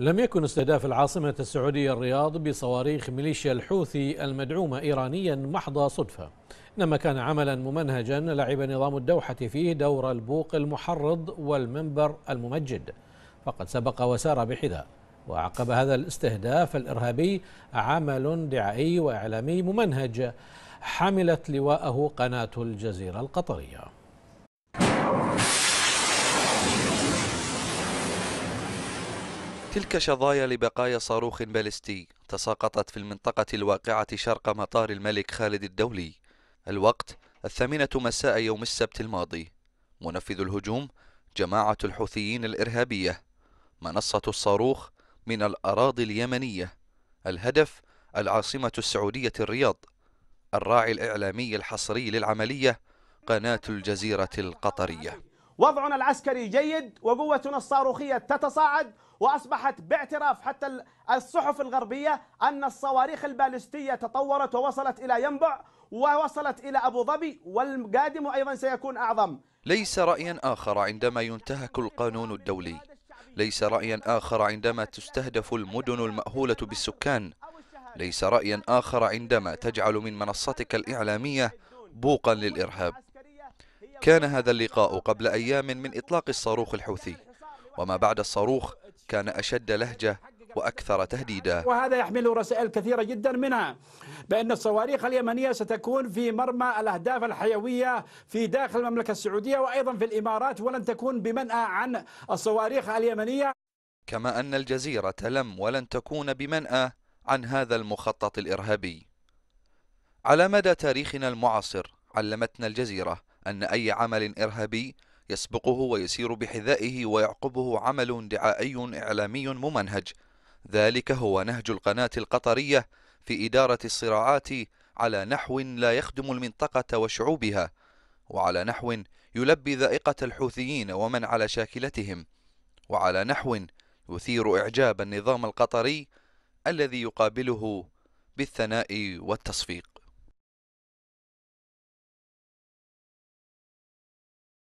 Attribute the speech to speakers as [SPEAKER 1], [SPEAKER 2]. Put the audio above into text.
[SPEAKER 1] لم يكن استهداف العاصمة السعودية الرياض بصواريخ ميليشيا الحوثي المدعومة إيرانيا محض صدفة إنما كان عملا ممنهجا لعب نظام الدوحة فيه دور البوق المحرض والمنبر الممجد فقد سبق وسار بحذاء وعقب هذا الاستهداف الإرهابي عمل دعائي وإعلامي ممنهج حملت لواءه قناة الجزيرة القطرية
[SPEAKER 2] تلك شظايا لبقايا صاروخ باليستي تساقطت في المنطقة الواقعة شرق مطار الملك خالد الدولي الوقت الثامنة مساء يوم السبت الماضي منفذ الهجوم جماعة الحوثيين الإرهابية منصة الصاروخ من الأراضي اليمنية الهدف العاصمة السعودية الرياض الراعي الإعلامي الحصري للعملية قناة الجزيرة القطرية
[SPEAKER 3] وضعنا العسكري جيد وقوتنا الصاروخية تتصاعد وأصبحت باعتراف حتى الصحف الغربية أن الصواريخ البالستية تطورت ووصلت إلى ينبع ووصلت إلى أبو ظبي والقادم أيضا سيكون أعظم
[SPEAKER 2] ليس رأيا آخر عندما ينتهك القانون الدولي ليس رأيا آخر عندما تستهدف المدن المأهولة بالسكان ليس رأيا آخر عندما تجعل من منصتك الإعلامية بوقا للإرهاب كان هذا اللقاء قبل أيام من إطلاق الصاروخ الحوثي وما بعد الصاروخ كان أشد لهجة وأكثر تهديدا
[SPEAKER 4] وهذا يحمل رسائل كثيرة جدا منها بأن الصواريخ اليمنية ستكون في مرمى الأهداف الحيوية في داخل المملكة السعودية وأيضا في الإمارات ولن تكون بمنأى عن الصواريخ اليمنية
[SPEAKER 2] كما أن الجزيرة لم ولن تكون بمنأى عن هذا المخطط الإرهابي على مدى تاريخنا المعاصر علمتنا الجزيرة أن أي عمل إرهابي يسبقه ويسير بحذائه ويعقبه عمل دعائي إعلامي ممنهج ذلك هو نهج القناة القطرية في إدارة الصراعات على نحو لا يخدم المنطقة وشعوبها وعلى نحو يلبي ذائقة الحوثيين ومن على شاكلتهم وعلى نحو يثير إعجاب النظام القطري الذي يقابله بالثناء والتصفيق